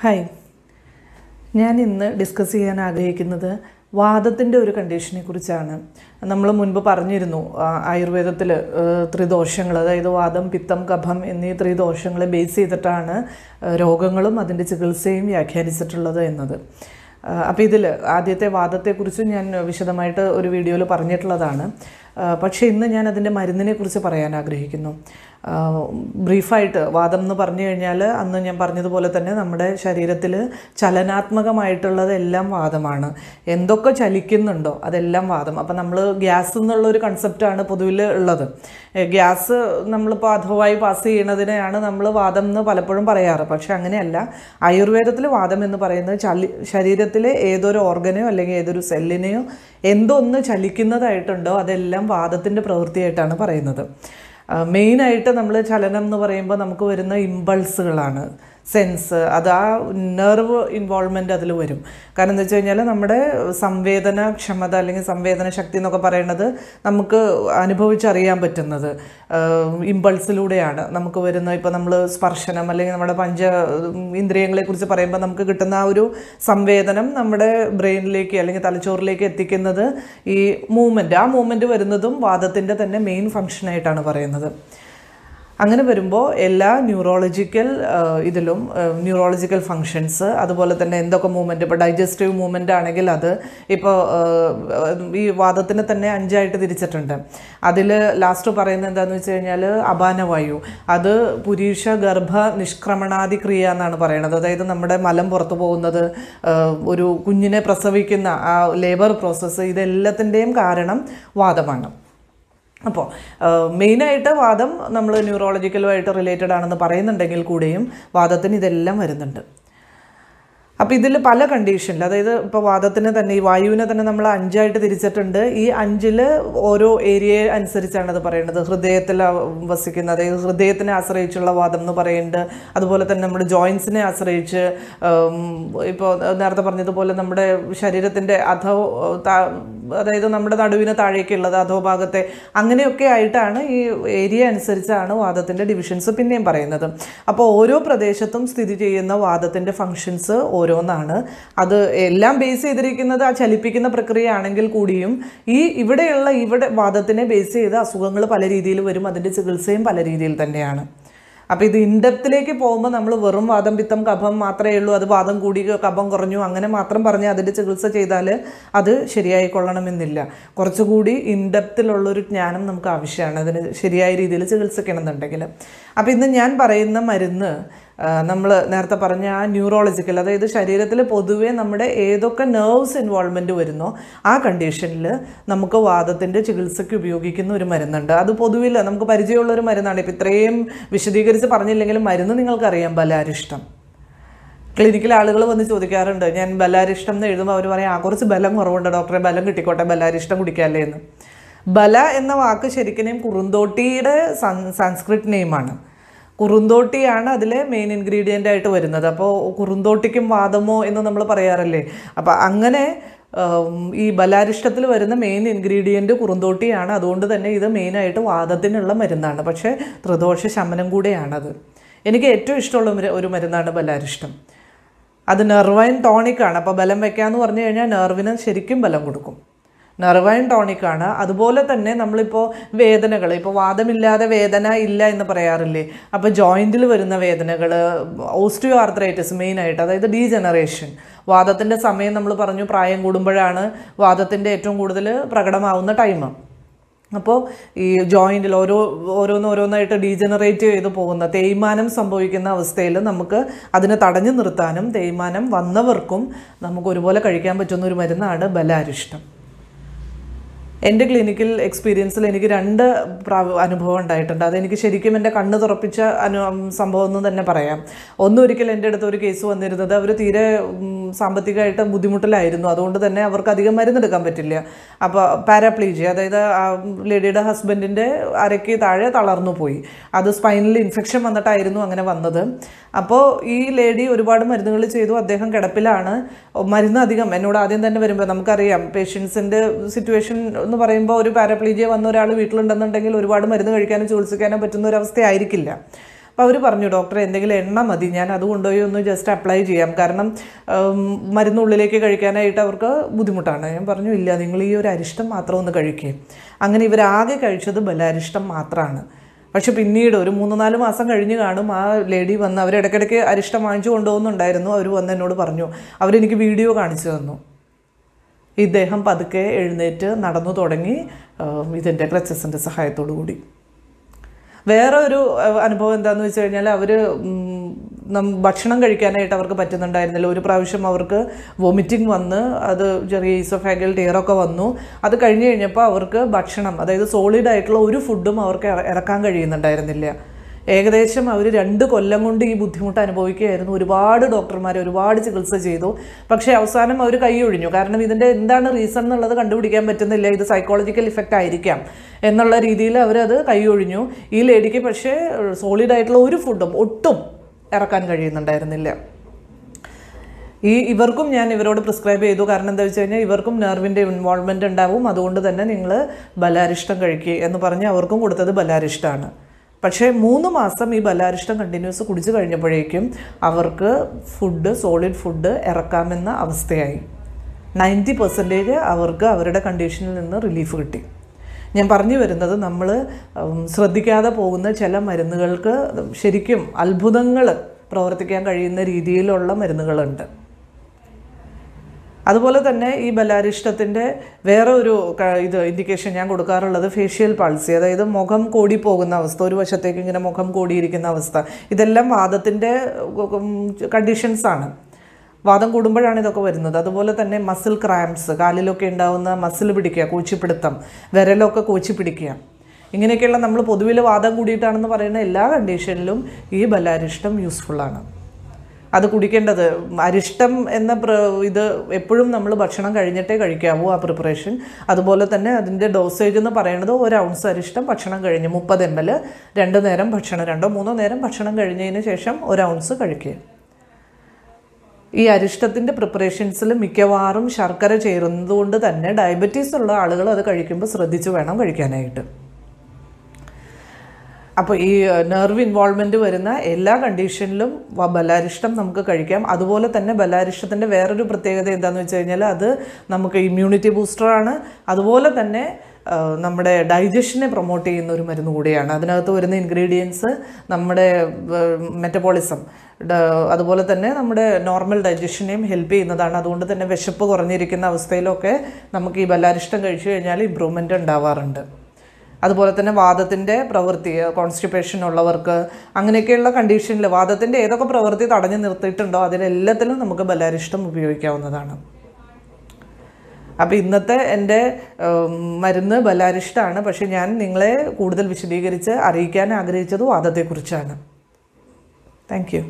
hi ഞാൻ ഇന്ന് discuss ചെയ്യാൻ ആഗ്രഹിക്കുന്നത് വാദത്തിൻ്റെ ഒരു കണ്ടീഷനെ കുറിച്ചാണ് നമ്മൾ മുൻപ് പറഞ്ഞിരുന്നു ആയുർവേദത്തിൽ ത്രിദോഷങ്ങൾ അതായത് വാദം പിത്തം കഫം എന്നീ ത്രിദോഷങ്ങളെ ബേസ് ചെയ്തിട്ടാണ് രോഗങ്ങളും അതിൻ്റെ ചികിത്സയും വ്യാഖ്യാനിച്ചിട്ടുള്ളത് എന്നത് അപ്പോൾ ഇതിൽ ആദ്യത്തെ വാദത്തെക്കുറിച്ച് ഞാൻ വിശദമായിട്ട് ഒരു വീഡിയോയിൽ പറഞ്ഞിട്ടുള്ളതാണ് പക്ഷേ ഇന്ന് ഞാൻ അതിൻ്റെ കുറിച്ച് പറയാൻ ആഗ്രഹിക്കുന്നു ബ്രീഫായിട്ട് വാദം എന്ന് പറഞ്ഞു കഴിഞ്ഞാൽ അന്ന് ഞാൻ പറഞ്ഞതുപോലെ തന്നെ നമ്മുടെ ശരീരത്തിൽ ചലനാത്മകമായിട്ടുള്ളതെല്ലാം വാദമാണ് എന്തൊക്കെ ചലിക്കുന്നുണ്ടോ അതെല്ലാം വാദം അപ്പം നമ്മൾ ഗ്യാസ് എന്നുള്ളൊരു കൺസെപ്റ്റാണ് പൊതുവിൽ ഉള്ളത് ഗ്യാസ് നമ്മളിപ്പോൾ അധവായി പാസ് ചെയ്യണതിനെയാണ് നമ്മൾ വാദം എന്ന് പലപ്പോഴും പറയാറ് പക്ഷേ അങ്ങനെയല്ല ആയുർവേദത്തിൽ വാദം എന്ന് പറയുന്നത് ശരീരത്തിലെ ഏതൊരു ഓർഗനെയോ അല്ലെങ്കിൽ ഏതൊരു സെല്ലിനെയോ എന്തൊന്ന് ചലിക്കുന്നതായിട്ടുണ്ടോ അതെല്ലാം വാദത്തിൻ്റെ പ്രവൃത്തിയായിട്ടാണ് പറയുന്നത് മെയിനായിട്ട് നമ്മൾ ചലനം എന്ന് പറയുമ്പോൾ നമുക്ക് വരുന്ന ഇമ്പൾസുകളാണ് സെൻസ് അത് ആ നെർവ് ഇൻവോൾവ്മെൻ്റ് അതിൽ വരും കാരണം എന്താ വെച്ച് കഴിഞ്ഞാൽ നമ്മുടെ സംവേദന ക്ഷമത അല്ലെങ്കിൽ സംവേദന ശക്തി എന്നൊക്കെ പറയുന്നത് നമുക്ക് അനുഭവിച്ചറിയാൻ പറ്റുന്നത് ഇമ്പൾസിലൂടെയാണ് നമുക്ക് വരുന്ന ഇപ്പോൾ നമ്മൾ സ്പർശനം അല്ലെങ്കിൽ നമ്മുടെ പഞ്ച ഇന്ദ്രിയങ്ങളെക്കുറിച്ച് പറയുമ്പോൾ നമുക്ക് കിട്ടുന്ന ആ ഒരു സംവേദനം നമ്മുടെ ബ്രെയിനിലേക്ക് അല്ലെങ്കിൽ തലച്ചോറിലേക്ക് എത്തിക്കുന്നത് ഈ മൂവ്മെൻറ്റ് ആ മൂവ്മെൻറ്റ് വരുന്നതും വാദത്തിൻ്റെ തന്നെ മെയിൻ ഫങ്ഷനായിട്ടാണ് പറയുന്നത് അങ്ങനെ വരുമ്പോൾ എല്ലാ ന്യൂറോളജിക്കൽ ഇതിലും ന്യൂറോളജിക്കൽ ഫങ്ഷൻസ് അതുപോലെ തന്നെ എന്തൊക്കെ മൂവ്മെൻറ്റ് ഇപ്പോൾ ഡൈജസ്റ്റീവ് മൂവ്മെൻ്റ് ആണെങ്കിൽ അത് ഇപ്പോൾ ഈ വാദത്തിന് തന്നെ അഞ്ചായിട്ട് തിരിച്ചിട്ടുണ്ട് അതിൽ ലാസ്റ്റ് പറയുന്നത് എന്താണെന്ന് വെച്ച് കഴിഞ്ഞാൽ അപാനവായു അത് പുരീഷ ഗർഭ നിഷ്ക്രമണാദി ക്രിയ എന്നാണ് പറയുന്നത് അതായത് നമ്മുടെ മലം പുറത്തു പോകുന്നത് ഒരു കുഞ്ഞിനെ പ്രസവിക്കുന്ന ആ ലേബർ പ്രോസസ്സ് ഇതെല്ലാത്തിൻ്റെയും കാരണം വാദമാണ് അപ്പോൾ മെയിനായിട്ട് വാദം നമ്മൾ ന്യൂറോളജിക്കലുമായിട്ട് റിലേറ്റഡ് ആണെന്ന് പറയുന്നുണ്ടെങ്കിൽ കൂടിയും വാദത്തിന് ഇതെല്ലാം വരുന്നുണ്ട് അപ്പോൾ ഇതിൽ പല കണ്ടീഷനിൽ അതായത് ഇപ്പോൾ വാദത്തിന് തന്നെ ഈ വായുവിനെ തന്നെ നമ്മൾ അഞ്ചായിട്ട് തിരിച്ചിട്ടുണ്ട് ഈ അഞ്ചിൽ ഓരോ ഏരിയയെ അനുസരിച്ചാണ് അത് പറയേണ്ടത് ഹൃദയത്തിൽ വസിക്കുന്ന അതായത് ഹൃദയത്തിനെ ആശ്രയിച്ചുള്ള വാദം എന്ന് പറയുന്നുണ്ട് അതുപോലെ തന്നെ നമ്മുടെ ജോയിൻസിനെ ആശ്രയിച്ച് ഇപ്പോൾ നേരത്തെ പറഞ്ഞതുപോലെ നമ്മുടെ ശരീരത്തിൻ്റെ അധോ അതായത് നമ്മുടെ നടുവിന് താഴേക്കുള്ളത് അധോ ഭാഗത്തെ അങ്ങനെയൊക്കെ ആയിട്ടാണ് ഈ ഏരിയ അനുസരിച്ചാണ് വാദത്തിൻ്റെ ഡിവിഷൻസ് പിന്നെയും പറയുന്നത് അപ്പോൾ ഓരോ പ്രദേശത്തും സ്ഥിതി ചെയ്യുന്ന വാദത്തിൻ്റെ ഫങ്ഷൻസ് ഓരോ ഓരോന്നാണ് അത് എല്ലാം ബേസ് ചെയ്തിരിക്കുന്നത് ആ ചലിപ്പിക്കുന്ന പ്രക്രിയ ആണെങ്കിൽ കൂടിയും ഈ ഇവിടെയുള്ള ഇവിടെ വാദത്തിനെ ബേസ് ചെയ്ത് അസുഖങ്ങൾ പല രീതിയിൽ വരും അതിൻ്റെ ചികിത്സയും പല രീതിയിൽ തന്നെയാണ് അപ്പോൾ ഇത് ഇൻഡെപ്തിലേക്ക് പോകുമ്പോൾ നമ്മൾ വെറും വാദം പിത്തം കഫം മാത്രമേ ഉള്ളൂ അത് വാദം കൂടി കഫം കുറഞ്ഞു അങ്ങനെ മാത്രം പറഞ്ഞ് അതിൻ്റെ ചികിത്സ ചെയ്താൽ അത് ശരിയായി കൊള്ളണമെന്നില്ല കുറച്ചുകൂടി ഇൻഡെപ്തിലുള്ളൊരു ജ്ഞാനം നമുക്ക് ആവശ്യമാണ് അതിന് ശരിയായ രീതിയിൽ ചികിത്സിക്കണം എന്നുണ്ടെങ്കിൽ അപ്പോൾ ഇന്ന് ഞാൻ പറയുന്ന മരുന്ന് നമ്മൾ നേരത്തെ പറഞ്ഞ ആ ന്യൂറോളജിക്കൽ അതായത് ശരീരത്തിൽ പൊതുവേ നമ്മുടെ ഏതൊക്കെ നെർവ്സ് ഇൻവോൾവ്മെൻ്റ് വരുന്നോ ആ കണ്ടീഷനിൽ നമുക്ക് വാദത്തിൻ്റെ ചികിത്സയ്ക്ക് ഉപയോഗിക്കുന്ന ഒരു മരുന്നുണ്ട് അത് പൊതുവിൽ നമുക്ക് പരിചയമുള്ള ഒരു മരുന്നാണ് ഇപ്പം ഇത്രയും വിശദീകരിച്ച് പറഞ്ഞില്ലെങ്കിലും മരുന്ന് നിങ്ങൾക്കറിയാം ബലാരിഷ്ടം ക്ലിനിക്കിൽ ആളുകൾ വന്ന് ചോദിക്കാറുണ്ട് ഞാൻ ബലാരിഷ്ടം എന്ന് എഴുതുമ്പോൾ അവർ പറയും ആ കുറച്ച് ബലം കുറവുണ്ട് ഡോക്ടറെ ബലം കിട്ടിക്കോട്ടെ ബലാരിഷ്ടം കുടിക്കാല്ലേ എന്ന് ബല എന്ന വാക്ക് ശരിക്കും കുറുന്തോട്ടിയുടെ സൻ സംസ്കൃത് നെയിമാണ് കുറുന്തോട്ടിയാണ് അതിലെ മെയിൻ ഇൻഗ്രീഡിയൻ്റ് ആയിട്ട് വരുന്നത് അപ്പോൾ കുറുന്തോട്ടിക്കും വാദമോ എന്ന് നമ്മൾ പറയാറല്ലേ അപ്പോൾ അങ്ങനെ ഈ ബലാരിഷ്ടത്തിൽ വരുന്ന മെയിൻ ഇൻഗ്രീഡിയൻറ്റ് കുറുന്തോട്ടിയാണ് അതുകൊണ്ട് തന്നെ ഇത് മെയിനായിട്ട് വാദത്തിനുള്ള മരുന്നാണ് പക്ഷേ ത്രിദോഷ ശമനം കൂടെയാണത് എനിക്ക് ഏറ്റവും ഇഷ്ടമുള്ള ഒരു മരുന്നാണ് ബലാരിഷ്ടം അത് നെർവൈൻ ടോണിക്കാണ് അപ്പോൾ ബലം വയ്ക്കാമെന്ന് പറഞ്ഞു കഴിഞ്ഞാൽ നെർവിന് ശരിക്കും ബലം കൊടുക്കും നെർവൈൻ ടോണിക്കാണ് അതുപോലെ തന്നെ നമ്മളിപ്പോൾ വേദനകൾ ഇപ്പോൾ വാദമില്ലാതെ വേദന ഇല്ല എന്ന് പറയാറില്ലേ അപ്പോൾ ജോയിൻറ്റിൽ വരുന്ന വേദനകൾ ഓസ്റ്റിയോ ആർത്രൈറ്റിസ് മെയിനായിട്ട് അതായത് ഡീജനറേഷൻ വാദത്തിൻ്റെ സമയം നമ്മൾ പറഞ്ഞു പ്രായം കൂടുമ്പോഴാണ് വാദത്തിൻ്റെ ഏറ്റവും കൂടുതൽ പ്രകടമാവുന്ന ടൈം അപ്പോൾ ഈ ജോയിൻറ്റിൽ ഓരോ ഓരോന്ന് ഓരോന്നായിട്ട് ഡീജനറേറ്റ് ചെയ്ത് പോകുന്ന തേയ്മാനം സംഭവിക്കുന്ന അവസ്ഥയിൽ നമുക്ക് അതിനെ തടഞ്ഞു നിർത്താനും തേയ്മാനം വന്നവർക്കും നമുക്ക് ഒരുപോലെ കഴിക്കാൻ പറ്റുന്ന ഒരു മരുന്നാണ് ബലാരിഷ്ടം എൻ്റെ ക്ലിനിക്കൽ എക്സ്പീരിയൻസിൽ എനിക്ക് രണ്ട് അനുഭവം ഉണ്ടായിട്ടുണ്ട് അതെനിക്ക് ശരിക്കും എൻ്റെ കണ്ണ് തുറപ്പിച്ച അനു സംഭവം എന്ന് തന്നെ പറയാം ഒന്നൊരിക്കൽ എൻ്റെ അടുത്ത് ഒരു കേസ് വന്നിരുന്നത് അവർ തീരെ സാമ്പത്തികമായിട്ട് ബുദ്ധിമുട്ടിലായിരുന്നു അതുകൊണ്ട് തന്നെ അവർക്ക് അധികം മരുന്നെടുക്കാൻ പറ്റില്ല അപ്പോൾ പാരാപ്ലീജി അതായത് ആ ലേഡിയുടെ ഹസ്ബൻഡിൻ്റെ അരയ്ക്ക് താഴെ തളർന്നു പോയി അത് സ്പൈനൽ ഇൻഫെക്ഷൻ വന്നിട്ടായിരുന്നു അങ്ങനെ വന്നത് അപ്പോൾ ഈ ലേഡി ഒരുപാട് മരുന്നുകൾ ചെയ്തു അദ്ദേഹം കിടപ്പിലാണ് മരുന്ന് അധികം എന്നോട് ആദ്യം തന്നെ വരുമ്പോൾ നമുക്കറിയാം പേഷ്യൻസിൻ്റെ സിറ്റുവേഷൻ എന്ന് എന്ന് പറയുമ്പോൾ ഒരു പാരപ്ലീജിയ വന്ന ഒരാൾ വീട്ടിലുണ്ടെന്നുണ്ടെങ്കിൽ ഒരുപാട് മരുന്ന് കഴിക്കാനും ചികിത്സിക്കാനും പറ്റുന്ന ഒരു അവസ്ഥയായിരിക്കില്ല അപ്പോൾ അവർ പറഞ്ഞു ഡോക്ടറെ എന്തെങ്കിലും എണ്ണ മതി ഞാൻ അത് കൊണ്ടുപോയി ഒന്ന് ജസ്റ്റ് അപ്ലൈ ചെയ്യാം കാരണം മരുന്നുള്ളിലേക്ക് കഴിക്കാനായിട്ട് അവർക്ക് ബുദ്ധിമുട്ടാണ് ഞാൻ പറഞ്ഞു ഇല്ല നിങ്ങൾ ഈ ഒരു അരിഷ്ടം മാത്രം ഒന്ന് കഴിക്കുക അങ്ങനെ ഇവരാകെ കഴിച്ചത് ബലാരിഷ്ടം മാത്രമാണ് പക്ഷെ പിന്നീട് ഒരു മൂന്ന് നാല് മാസം കഴിഞ്ഞ് കാണും ആ ലേഡി വന്ന് അവർ അരിഷ്ടം വാങ്ങിച്ചു കൊണ്ടുപോകുന്നുണ്ടായിരുന്നു അവർ വന്ന് എന്നോട് പറഞ്ഞു അവരെനിക്ക് വീഡിയോ കാണിച്ചു തന്നു ഇദ്ദേഹം പതുക്കെ എഴുന്നേറ്റ് നടന്നു തുടങ്ങി ഇതിൻ്റെ ക്രച്ചസിൻ്റെ സഹായത്തോടു കൂടി വേറെ ഒരു അനുഭവം എന്താണെന്ന് വെച്ച് കഴിഞ്ഞാൽ അവർ ഭക്ഷണം കഴിക്കാനായിട്ട് അവർക്ക് പറ്റുന്നുണ്ടായിരുന്നില്ല ഒരു പ്രാവശ്യം അവർക്ക് വോമിറ്റിംഗ് വന്ന് അത് ചെറിയ ഈസോഫാഗൽ ടീറൊക്കെ വന്നു അത് കഴിഞ്ഞ് കഴിഞ്ഞപ്പോൾ അവർക്ക് ഭക്ഷണം അതായത് സോളിഡ് ആയിട്ടുള്ള ഒരു ഫുഡും അവർക്ക് ഇറക്കാൻ കഴിയുന്നുണ്ടായിരുന്നില്ല ഏകദേശം അവർ രണ്ട് കൊല്ലം കൊണ്ട് ഈ ബുദ്ധിമുട്ട് അനുഭവിക്കുകയായിരുന്നു ഒരുപാട് ഡോക്ടർമാരെ ഒരുപാട് ചികിത്സ ചെയ്തു പക്ഷേ അവസാനം അവർ കൈയൊഴിഞ്ഞു കാരണം ഇതിൻ്റെ എന്താണ് റീസൺ എന്നുള്ളത് കണ്ടുപിടിക്കാൻ പറ്റുന്നില്ല ഇത് സൈക്കോളജിക്കൽ ഇഫക്റ്റ് ആയിരിക്കാം എന്നുള്ള രീതിയിൽ അവരത് കൈയൊഴിഞ്ഞു ഈ ലേഡിക്ക് പക്ഷേ സോളിഡ് ആയിട്ടുള്ള ഒരു ഫുഡും ഒട്ടും ഇറക്കാൻ കഴിയുന്നുണ്ടായിരുന്നില്ല ഈ ഇവർക്കും ഞാൻ ഇവരോട് പ്രിസ്ക്രൈബ് ചെയ്തു കാരണം എന്താ വെച്ച് കഴിഞ്ഞാൽ ഇവർക്കും നെർവിൻ്റെ ഇൻവോൾവ്മെൻറ്റ് ഉണ്ടാവും അതുകൊണ്ട് തന്നെ നിങ്ങൾ ബലാരിഷ്ടം കഴിക്കുക എന്ന് പറഞ്ഞ് അവർക്കും കൊടുത്തത് ബലാരിഷ്ടമാണ് പക്ഷേ മൂന്ന് മാസം ഈ ബലാരിഷ്ടം കണ്ടിന്യൂസ് കുടിച്ചു കഴിഞ്ഞപ്പോഴേക്കും അവർക്ക് ഫുഡ് സോളിഡ് ഫുഡ് ഇറക്കാമെന്ന അവസ്ഥയായി നയൻറ്റി പെർസെൻറ്റേജ് അവർക്ക് അവരുടെ കണ്ടീഷനിൽ നിന്ന് റിലീഫ് കിട്ടി ഞാൻ പറഞ്ഞു വരുന്നത് നമ്മൾ ശ്രദ്ധിക്കാതെ പോകുന്ന ചില മരുന്നുകൾക്ക് ശരിക്കും അത്ഭുതങ്ങൾ പ്രവർത്തിക്കാൻ കഴിയുന്ന രീതിയിലുള്ള മരുന്നുകളുണ്ട് അതുപോലെ തന്നെ ഈ ബലാരിഷ്ടത്തിൻ്റെ വേറെ ഒരു ഇത് ഇൻഡിക്കേഷൻ ഞാൻ കൊടുക്കാറുള്ളത് ഫേഷ്യൽ പാൾസി അതായത് മുഖം കോടി പോകുന്ന അവസ്ഥ ഒരു വശത്തേക്ക് ഇങ്ങനെ മുഖം കോടിയിരിക്കുന്ന അവസ്ഥ ഇതെല്ലാം വാദത്തിൻ്റെ കണ്ടീഷൻസാണ് വാദം കൂടുമ്പോഴാണ് ഇതൊക്കെ വരുന്നത് അതുപോലെ തന്നെ മസിൽ ക്രാംസ് കാലിലൊക്കെ ഉണ്ടാവുന്ന മസിൽ പിടിക്കുക കൂച്ചിപ്പിടുത്തം വിരലൊക്കെ കൂച്ചി പിടിക്കുക ഇങ്ങനെയൊക്കെയുള്ള നമ്മൾ പൊതുവിൽ വാദം കൂടിയിട്ടാണെന്ന് പറയുന്ന എല്ലാ കണ്ടീഷനിലും ഈ ബലാരിഷ്ടം യൂസ്ഫുള്ളാണ് അത് കുടിക്കേണ്ടത് അരിഷ്ടം എന്ന ഇത് എപ്പോഴും നമ്മൾ ഭക്ഷണം കഴിഞ്ഞിട്ടേ കഴിക്കാവൂ ആ പ്രിപ്പറേഷൻ അതുപോലെ തന്നെ അതിൻ്റെ ഡോസേജ് എന്ന് പറയുന്നത് ഒരു ഔൺസ് അരിഷ്ടം ഭക്ഷണം കഴിഞ്ഞ് മുപ്പത് എം എൽ രണ്ട് നേരം ഭക്ഷണം രണ്ടോ മൂന്നോ നേരം ഭക്ഷണം കഴിഞ്ഞതിന് ശേഷം ഒരു ഔൺസ് കഴിക്കുക ഈ അരിഷ്ടത്തിൻ്റെ പ്രിപ്പറേഷൻസിൽ മിക്കവാറും ശർക്കര ചേരുന്നതുകൊണ്ട് തന്നെ ഡയബറ്റീസ് ഉള്ള ആളുകൾ അത് കഴിക്കുമ്പോൾ ശ്രദ്ധിച്ച് വേണം കഴിക്കാനായിട്ട് അപ്പോൾ ഈ നെർവ് ഇൻവോൾവ്മെൻറ്റ് വരുന്ന എല്ലാ കണ്ടീഷനിലും ബലാരിഷ്ടം നമുക്ക് കഴിക്കാം അതുപോലെ തന്നെ ബലാരിഷ്ടത്തിൻ്റെ വേറൊരു പ്രത്യേകത എന്താണെന്ന് വെച്ച് കഴിഞ്ഞാൽ അത് നമുക്ക് ഇമ്മ്യൂണിറ്റി ബൂസ്റ്ററാണ് അതുപോലെ തന്നെ നമ്മുടെ ഡൈജഷനെ പ്രൊമോട്ട് ചെയ്യുന്ന ഒരു മരുന്ന് കൂടിയാണ് അതിനകത്ത് വരുന്ന ഇൻഗ്രീഡിയൻസ് നമ്മുടെ മെറ്റബോളിസം അതുപോലെ തന്നെ നമ്മുടെ നോർമൽ ഡൈജഷനെയും ഹെൽപ്പ് ചെയ്യുന്നതാണ് അതുകൊണ്ട് തന്നെ വിശപ്പ് കുറഞ്ഞിരിക്കുന്ന അവസ്ഥയിലൊക്കെ നമുക്ക് ഈ ബലാരിഷ്ടം കഴിച്ചു കഴിഞ്ഞാൽ ഇമ്പ്രൂവ്മെൻറ്റ് ഉണ്ടാവാറുണ്ട് അതുപോലെ തന്നെ വാദത്തിൻ്റെ പ്രവൃത്തി കോൺസ്റ്റിപ്പേഷൻ ഉള്ളവർക്ക് അങ്ങനെയൊക്കെയുള്ള കണ്ടീഷനിൽ വാദത്തിൻ്റെ ഏതൊക്കെ പ്രവൃത്തി തടഞ്ഞു നിർത്തിയിട്ടുണ്ടോ അതിലെല്ലാത്തിലും നമുക്ക് ബലാരിഷ്ടം ഉപയോഗിക്കാവുന്നതാണ് അപ്പോൾ ഇന്നത്തെ എൻ്റെ മരുന്ന് ബലാരിഷ്ടമാണ് പക്ഷേ ഞാൻ നിങ്ങളെ കൂടുതൽ വിശദീകരിച്ച് അറിയിക്കാൻ ആഗ്രഹിച്ചത് വാദത്തെക്കുറിച്ചാണ് താങ്ക്